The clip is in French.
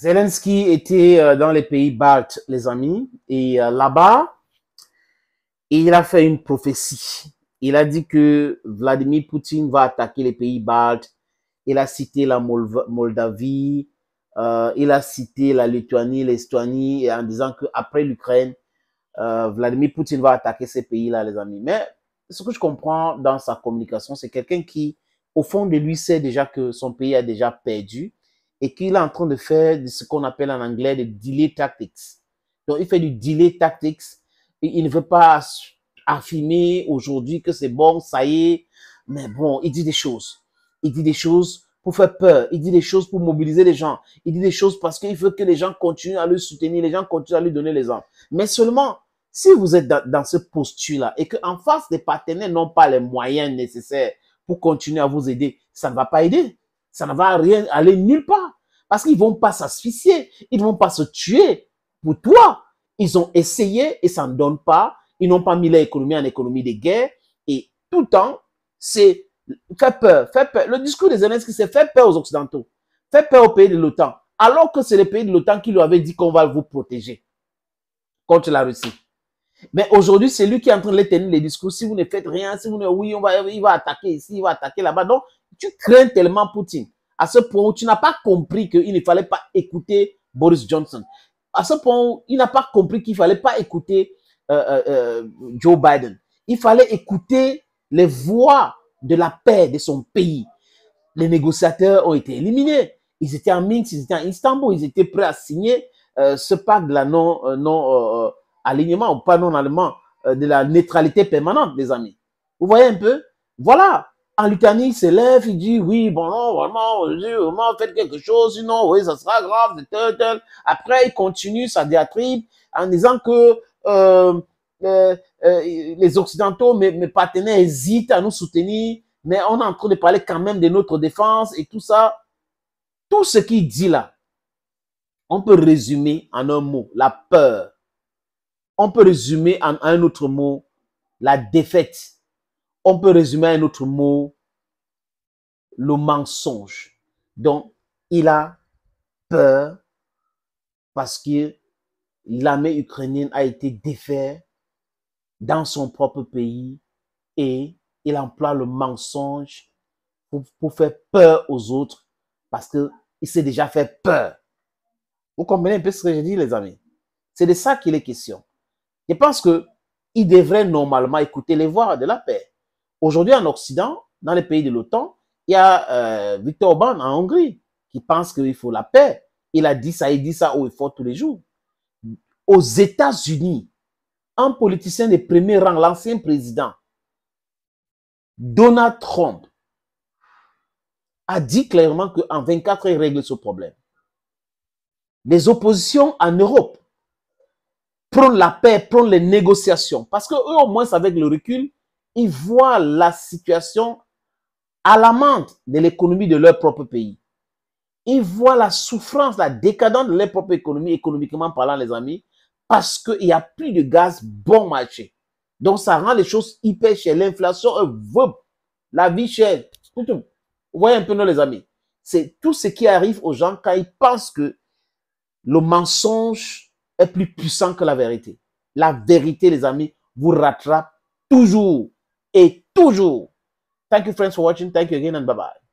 Zelensky était euh, dans les pays baltes, les amis, et euh, là-bas, il a fait une prophétie. Il a dit que Vladimir Poutine va attaquer les pays baltes. Il a cité la Moldavie, euh, il a cité la Lituanie, l'Estonie, en disant qu'après l'Ukraine, Vladimir Poutine va attaquer ces pays-là, les amis. Mais ce que je comprends dans sa communication, c'est quelqu'un qui, au fond de lui, sait déjà que son pays a déjà perdu et qu'il est en train de faire ce qu'on appelle en anglais des delay tactics. Donc, il fait du delay tactics. Et il ne veut pas affirmer aujourd'hui que c'est bon, ça y est. Mais bon, il dit des choses. Il dit des choses pour faire peur. Il dit des choses pour mobiliser les gens. Il dit des choses parce qu'il veut que les gens continuent à le soutenir, les gens continuent à lui donner les armes. Mais seulement, si vous êtes dans, ce postulat et qu'en face, des partenaires n'ont pas les moyens nécessaires pour continuer à vous aider, ça ne va pas aider. Ça ne va rien aller nulle part. Parce qu'ils vont pas s'asphyxier, ils vont pas se tuer pour toi. Ils ont essayé et ça ne donne pas. Ils n'ont pas mis l'économie en économie de guerre. Et tout le temps, c'est faire peur, fait peur. Le discours des Zelensky, c'est faire peur aux Occidentaux, faire peur aux pays de l'OTAN. Alors que c'est les pays de l'OTAN qui lui avaient dit qu'on va vous protéger contre la Russie. Mais aujourd'hui, c'est lui qui est en train de tenir les discours. Si vous ne faites rien, si vous ne, oui, on va, il va attaquer ici, il va attaquer là-bas. Donc, tu crains tellement Poutine à ce point où tu n'as pas compris qu'il ne fallait pas écouter Boris Johnson. À ce point où il n'a pas compris qu'il ne fallait pas écouter euh, euh, euh, Joe Biden. Il fallait écouter les voix de la paix de son pays. Les négociateurs ont été éliminés. Ils étaient en Minsk, ils étaient à Istanbul, ils étaient prêts à signer ce pacte de la non, non alignement ou pas non allemand de la neutralité permanente, les amis. Vous voyez un peu Voilà il s'élève, il dit oui, bon, non, vraiment, vraiment, faites quelque chose, sinon, oui, ça sera grave. Après, il continue sa diatribe en disant que euh, euh, euh, les Occidentaux, mes, partenaires hésitent à nous soutenir, mais on est en train de parler quand même de notre défense et tout ça. Tout ce qu'il dit là, on peut résumer en un mot, la peur. On peut résumer en un autre mot, la défaite. On peut résumer un autre mot, le mensonge. Donc, il a peur parce que l'armée ukrainienne a été défaite dans son propre pays et il emploie le mensonge pour, faire peur aux autres parce qu'il s'est déjà fait peur. Vous comprenez un peu ce que je dis, les amis C'est de ça qu'il est question. Je pense qu'il devrait normalement écouter les voix de la paix. Aujourd'hui, en Occident, dans les pays de l'OTAN, il y a Victor euh, Viktor Orban en Hongrie qui pense qu'il faut la paix. Il a dit ça, il dit ça haut et fort tous les jours. Aux États-Unis, un politicien de premier rang, l'ancien président, Donald Trump, a dit clairement qu'en 24 heures, il règle ce problème. Les oppositions en Europe prennent la paix, prennent les négociations, parce qu'eux, au moins, avec le recul, ils voient la situation alarmante de l'économie de leur propre pays. Ils voient la souffrance, la décadence de leur propre économie, économiquement parlant, les amis, parce qu'il n'y a plus de gaz bon marché. Donc, ça rend les choses hyper chères. L'inflation, la vie chère. Vous voyez un peu, non, les amis. C'est tout ce qui arrive aux gens quand ils pensent que le mensonge est plus puissant que la vérité. La vérité, les amis, vous rattrape toujours. a toujours. Thank you, friends, for watching. Thank you again, and bye bye.